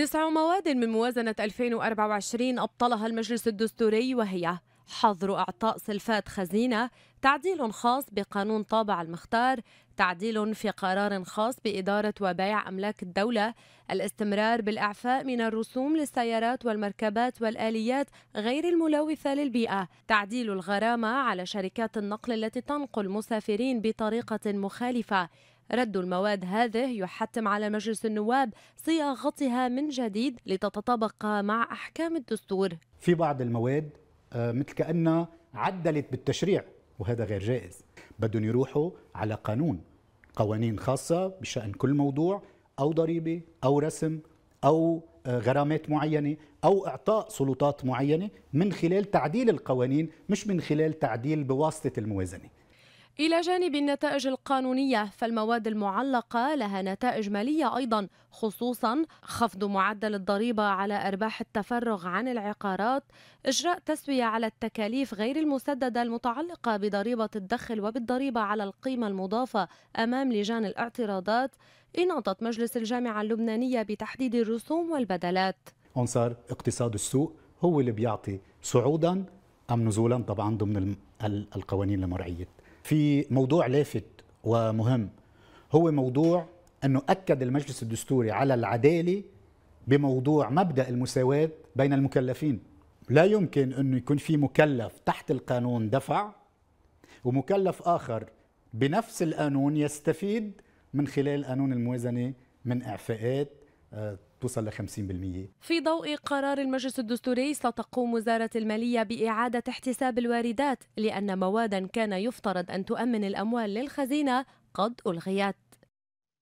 تسع مواد من موازنة 2024 أبطلها المجلس الدستوري وهي حظر إعطاء سلفات خزينة تعديل خاص بقانون طابع المختار تعديل في قرار خاص بإدارة وبيع أملاك الدولة الاستمرار بالإعفاء من الرسوم للسيارات والمركبات والآليات غير الملوثة للبيئة تعديل الغرامة على شركات النقل التي تنقل مسافرين بطريقة مخالفة رد المواد هذه يحتم على مجلس النواب صياغتها من جديد لتتطابق مع أحكام الدستور في بعض المواد آه، مثل كأنها عدلت بالتشريع وهذا غير جائز بدهم يروحوا على قانون قوانين خاصة بشأن كل موضوع أو ضريبة أو رسم أو آه، غرامات معينة أو إعطاء سلطات معينة من خلال تعديل القوانين مش من خلال تعديل بواسطة الموازنة إلى جانب النتائج القانونية فالمواد المعلقة لها نتائج مالية أيضا خصوصا خفض معدل الضريبة على أرباح التفرغ عن العقارات إجراء تسوية على التكاليف غير المسددة المتعلقة بضريبة الدخل وبالضريبة على القيمة المضافة أمام لجان الاعتراضات إناطة مجلس الجامعة اللبنانية بتحديد الرسوم والبدلات أنصار اقتصاد السوق هو اللي بيعطي صعودا أم نزولا طبعا ضمن القوانين المرعية في موضوع لافت ومهم هو موضوع انه اكد المجلس الدستوري على العداله بموضوع مبدا المساواه بين المكلفين لا يمكن انه يكون في مكلف تحت القانون دفع ومكلف اخر بنفس القانون يستفيد من خلال قانون الموازنه من اعفاءات آه، توصل ل 50% في ضوء قرار المجلس الدستوري ستقوم وزارة المالية بإعادة احتساب الواردات لأن موادا كان يفترض أن تؤمن الأموال للخزينة قد ألغيت